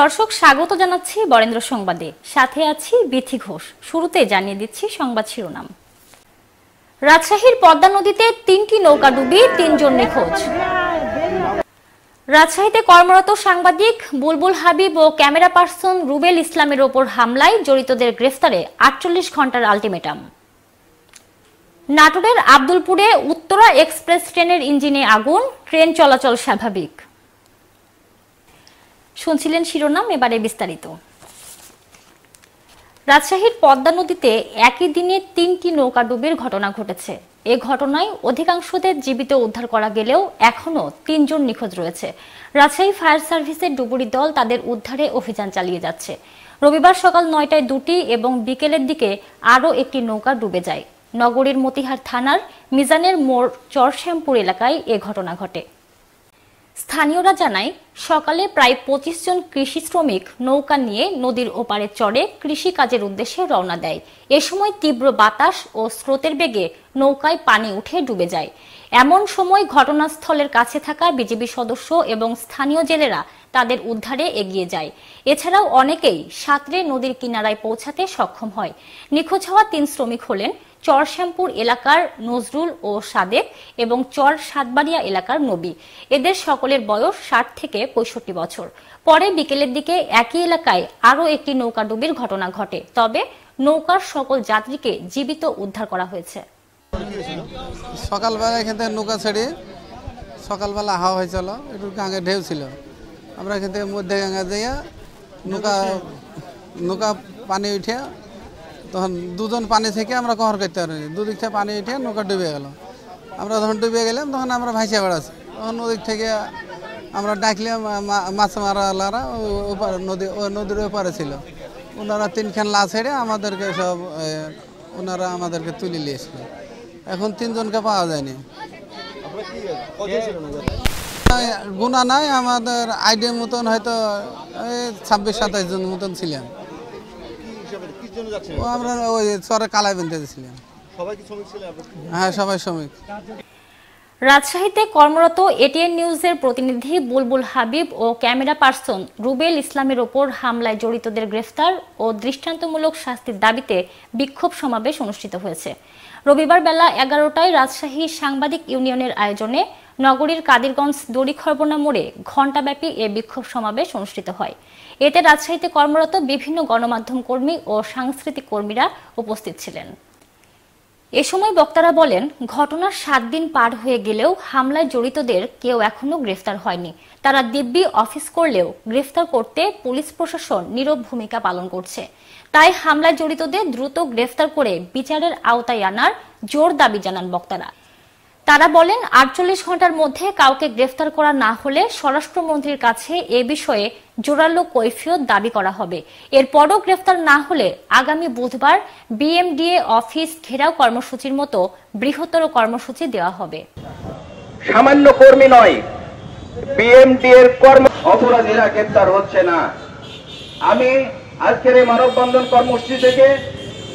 দর্শক স্বাগত জানাচ্ছি বরেন্দ্র সংবাদে সাথে আছি বিথি ঘোষ শুরুতে জানিয়ে দিচ্ছি সংবাদ শিরোনাম রাজশাহীর পদ্মা নদীতে তিনটি নৌকা ডুবি তিনজন নিখোঁজ রাজশাহীতে কর্মরত সাংবাদিক বুলবুল হাবিব ও ক্যামেরা পার্সন রুবেল ইসলামের ওপর হামলায় জড়িতদের গ্রেফতারে আটচল্লিশ ঘন্টার আলটিমেটাম নাটোরের আব্দুলপুরে উত্তরা এক্সপ্রেস ট্রেনের ইঞ্জিনে আগুন ট্রেন চলাচল স্বাভাবিক শুনছিলেন শিরোনাম এবারে বিস্তারিত রাজশাহীর পদ্মা নদীতে একই দিনে তিনটি নৌকা ডুবির ঘটনা ঘটেছে এ ঘটনায় অধিকাংশদের জীবিত উদ্ধার করা গেলেও এখনও তিনজন নিখোঁজ রয়েছে রাজশাহী ফায়ার সার্ভিসের ডুবুরি দল তাদের উদ্ধারে অভিযান চালিয়ে যাচ্ছে রবিবার সকাল নয়টায় দুটি এবং বিকেলের দিকে আরও একটি নৌকা ডুবে যায় নগরীর মতিহার থানার মিজানের মোড় চরশ্যামপুর এলাকায় এ ঘটনা ঘটে স্থানীয়রা জানায় সকালে প্রায় পঁচিশ জন কৃষি শ্রমিক নৌকা নিয়ে নদীর ওপারে চড়ে কৃষি কাজের উদ্দেশ্যে রওনা দেয় এ সময় তীব্র বাতাস ও স্রোতের বেগে নৌকায় পানি উঠে ডুবে যায় এমন সময় ঘটনাস্থলের কাছে থাকা বিজেপি সদস্য এবং স্থানীয় জেলেরা তাদের উদ্ধারে এগিয়ে যায় এছাড়াও অনেকেই সাঁতরে নদীর কিনারায় পৌঁছাতে সক্ষম হয় নিখোঁজ হওয়া তিন শ্রমিক হলেন চরশ্যামপুর এলাকার নজরুল ও সাদেক এবং চর সাতবাড়িয়া এলাকার নবী এদের সকলের বয়স ষাট থেকে পঁয়ষট্টি বছর পরে বিকেলের দিকে একই এলাকায় আরও একটি নৌকা ডুবির ঘটনা ঘটে তবে নৌকার সকল যাত্রীকে জীবিত উদ্ধার করা হয়েছে সকালবেলা এখান থেকে নৌকা ছেড়ে সকালবেলা হাওয়া হয়েছিল একটু গাঙে ঢেউ ছিল আমরা এখান থেকে মধ্যে গাঙা যাইয়া নৌকা নৌকা পানি উঠে তখন দুজন পানি থেকে আমরা কহর করতে পারিনি দুদিক থেকে পানি উঠে নৌকা ডুবে গেল আমরা যখন ডুবে গেলাম তখন আমরা ভাইসা বেড়াচ্ছি তখন ওদিক থেকে আমরা ডাকলাম মাছ মারালারা ওপারে নদী ওই নদীর ওপারে ছিল ওনারা তিনখান লাশ হেড়ে আমাদেরকে সব ওনারা আমাদেরকে তুলে নিয়েছিল এখন তিনজনকে পাওয়া যায়নি গুণা নাই আমাদের আইডিয়া মতন হয়তো ছাব্বিশ সাতাইশ জন মতন ছিলাম হ্যাঁ, রাজশাহীতে কর্মরত এটিএন নিউজের প্রতিনিধি বুলবুল হাবিব ও ক্যামেরা পার্সন রুবেল ইসলামের ওপর হামলায় জড়িতদের গ্রেফতার ও দৃষ্টান্তমূলক শাস্তির দাবিতে বিক্ষোভ সমাবেশ অনুষ্ঠিত হয়েছে রবিবার বেলা এগারোটায় রাজশাহী সাংবাদিক ইউনিয়নের আয়োজনে নগরীর কাদিরগঞ্জ দড়িখরবনা মোড়ে ঘণ্টাব্যাপী এ বিক্ষোভ সমাবেশ অনুষ্ঠিত হয় এতে রাজশাহীতে কর্মরত বিভিন্ন গণমাধ্যম কর্মী ও সাংস্কৃতিক কর্মীরা উপস্থিত ছিলেন এ সময় বক্তারা বলেন ঘটনার সাত দিন পার হয়ে গেলেও হামলায় জড়িতদের কেউ এখনো গ্রেফতার হয়নি তারা দিব্যি অফিস করলেও গ্রেফতার করতে পুলিশ প্রশাসন নীরব ভূমিকা পালন করছে তাই হামলায় জড়িতদের দ্রুত গ্রেফতার করে বিচারের আওতায় আনার জোর দাবি জানান বক্তারা তারা বলেন আটচল্লিশ ঘন্টার মধ্যে কাউকে গ্রেফতার করা না হলে স্বরাষ্ট্রমন্ত্রীর কাছে এ বিষয়ে জোরালো কৈফিয়ত দাবি করা হবে এরপরও গ্রেফতার না হলে আগামী বুধবার বিএমডিএ অফিস ঘেরাও কর্মসূচির মতো বৃহত্তর কর্মসূচি দেওয়া হবে সামান্য কর্মী নয় বিএমডিএ এর কর্ম অপরাধীরা গ্রেফতার হচ্ছে না আমি আজকের এই মানববন্ধন কর্মসূচি থেকে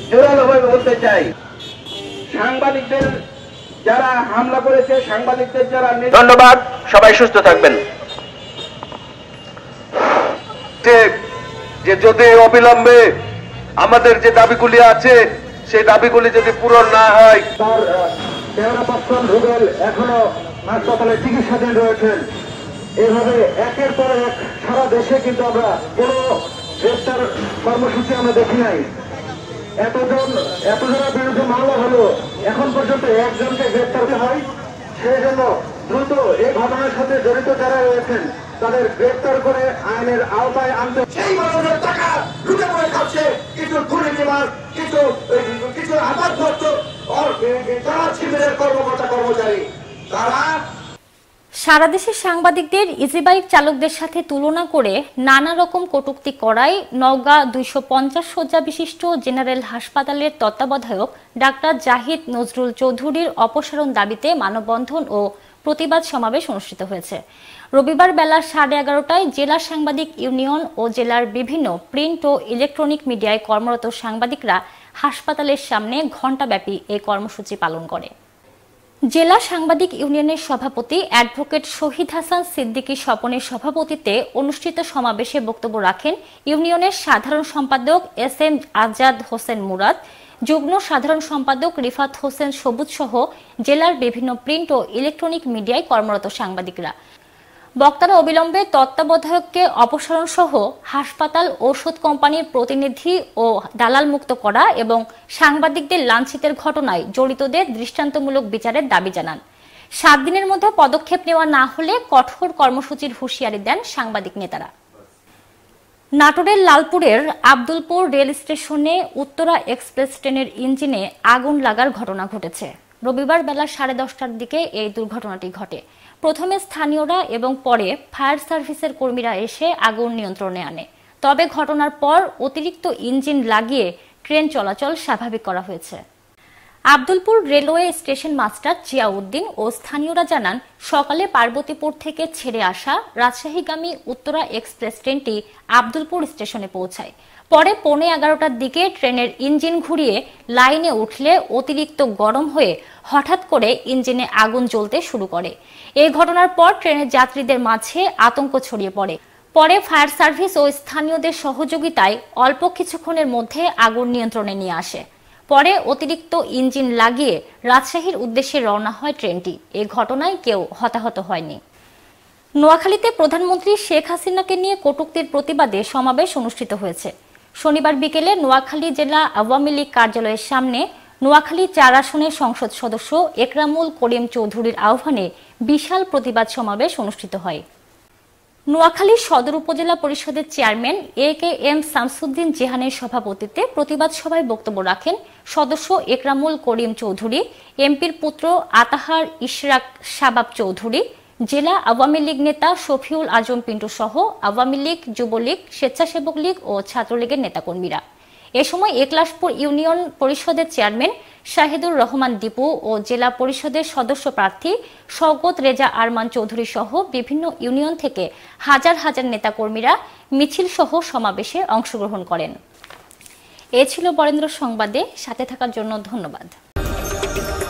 জোরালোভাবে বলতে চাই সাংবাদিকদের যারা হামলা করেছে সাংবাদিকদের যারা ধন্যবাদ সবাই সুস্থ থাকবেন যে যদি অবিলম্বে আমাদের যে দাবিগুলি আছে সেই দাবিগুলি যদি পূরণ না হয় তার তেরোপাক্ষণ রুবেল এখনো হাসপাতালে চিকিৎসাধীন রয়েছেন এভাবে একের পর এক সারা দেশে কিন্তু আমরা কোনো গ্রেপ্তার কর্মসূচি আমরা দেখি নাই এতজন এতজনের বিরুদ্ধে মামলা হলো এখন পর্যন্ত একজনকে গ্রেপ্তার করা হয় সেই জন্য দ্রুত এই ঘটনার সাথে জড়িত যারা রয়েছেন তাদের গ্রেপ্তার করে আইনের আওতায় আনতে সেই মানুষের টাকা লুটে পড়ে খাচ্ছে কিছু দুর্নীতিবাস কিছু কিছু আঘাত করছে যারা কর্মকর্তা কর্মচারী তারা সারা দেশের সাংবাদিকদের ইজিবাইক চালকদের সাথে তুলনা করে নানা রকম কটুক্তি করায় নওগাঁ দুইশো পঞ্চাশ শয্যা বিশিষ্ট জেনারেল হাসপাতালের তত্ত্বাবধায়ক ডাক্তার জাহিদ নজরুল চৌধুরীর অপসারণ দাবিতে মানববন্ধন ও প্রতিবাদ সমাবেশ অনুষ্ঠিত হয়েছে রবিবার বেলা সাড়ে এগারোটায় জেলা সাংবাদিক ইউনিয়ন ও জেলার বিভিন্ন প্রিন্ট ও ইলেকট্রনিক মিডিয়ায় কর্মরত সাংবাদিকরা হাসপাতালের সামনে ঘণ্টাব্যাপী এ কর্মসূচি পালন করে জেলা সাংবাদিক ইউনিয়নের সভাপতি অ্যাডভোকেট শহীদ হাসান সিদ্দিকী স্বপনের সভাপতিত্বে অনুষ্ঠিত সমাবেশে বক্তব্য রাখেন ইউনিয়নের সাধারণ সম্পাদক এস এম আজাদ হোসেন মুরাদ যুগ্ম সাধারণ সম্পাদক রিফাত হোসেন সবুজ সহ জেলার বিভিন্ন প্রিন্ট ও ইলেকট্রনিক মিডিয়ায় কর্মরত সাংবাদিকরা বক্তারা অবিলম্বে তত্ত্বাবধায়ককে অপসারণ সহ হাসপাতাল ওষুধ কোম্পানির প্রতিনিধি ও দালাল মুক্ত করা এবং সাংবাদিকদের লাঞ্ছিতের ঘটনায় জড়িতদের দৃষ্টান্তমূলক বিচারের দাবি জানান সাত দিনের মধ্যে পদক্ষেপ নেওয়া না হলে কঠোর কর্মসূচির হুঁশিয়ারি দেন সাংবাদিক নেতারা নাটোরের লালপুরের আব্দুলপুর রেল স্টেশনে উত্তরা এক্সপ্রেস ট্রেনের ইঞ্জিনে আগুন লাগার ঘটনা ঘটেছে রবিবার বেলা সাড়ে দশটার দিকে এই দুর্ঘটনাটি ঘটে প্রথমে স্থানীয়রা এবং পরে ফায়ার সার্ভিসের কর্মীরা এসে আগুন নিয়ন্ত্রণে আনে তবে ঘটনার পর অতিরিক্ত ইঞ্জিন লাগিয়ে ট্রেন চলাচল স্বাভাবিক করা হয়েছে Abdulpur railway station master Ziauddin ও স্থানীয়রা জানান সকালে পার্বতীপুর থেকে ছেড়ে আসা রাজশাহীগামী উত্তরা এক্সপ্রেস ট্রেনটি আব্দুলপুর স্টেশনে পৌঁছায় পরে পৌনে এগারোটার দিকে ট্রেনের ইঞ্জিন ঘুরিয়ে লাইনে উঠলে অতিরিক্ত গরম হয়ে হঠাৎ করে ইঞ্জিনে আগুন জ্বলতে শুরু করে এই ঘটনার পর ট্রেনের যাত্রীদের মাঝে আতঙ্ক ছড়িয়ে পড়ে পরে ফায়ার সার্ভিস ও স্থানীয়দের সহযোগিতায় অল্প কিছুক্ষণের মধ্যে আগুন নিয়ন্ত্রণে নিয়ে আসে পরে অতিরিক্ত ইঞ্জিন লাগিয়ে রাজশাহীর উদ্দেশ্যে রওনা হয় ট্রেনটি এ ঘটনায় কেউ হতাহত হয়নি নোয়াখালীতে প্রধানমন্ত্রী শেখ হাসিনাকে নিয়ে কটুক্তির প্রতিবাদে সমাবেশ অনুষ্ঠিত হয়েছে শনিবার বিকেলে নোয়াখালী জেলা আওয়ামী লীগ কার্যালয়ের সামনে নোয়াখালী চার আসনের সংসদ সদস্য একরামুল করিম চৌধুরীর আহ্বানে বিশাল প্রতিবাদ সমাবেশ অনুষ্ঠিত হয় নোয়াখালী সদর উপজেলা পরিষদের chairman A K M Shamsuddin জেহানের সভাপতিত্বে প্রতিবাদ সভায় বক্তব্য রাখেন সদস্য একরামুল করিম চৌধুরী এমপির পুত্র আতাহার ইশরাক শাবাব চৌধুরী জেলা আওয়ামী লীগ নেতা শফিউল আজম পিন্টু সহ আওয়ামী লীগ যুবলীগ স্বেচ্ছাসেবক লীগ ও ছাত্রলীগের নেতাকর্মীরা এ সময় একলাশপুর ইউনিয়ন পরিষদের চেয়ারম্যান শাহিদুর রহমান দীপু ও জেলা পরিষদের সদস্য প্রার্থী শওকত রেজা আরমান চৌধুরী সহ বিভিন্ন ইউনিয়ন থেকে হাজার হাজার নেতাকর্মীরা মিছিল সহ সমাবেশে অংশগ্রহণ করেন এ ছিল বরেন্দ্র সংবাদে সাথে থাকার জন্য ধন্যবাদ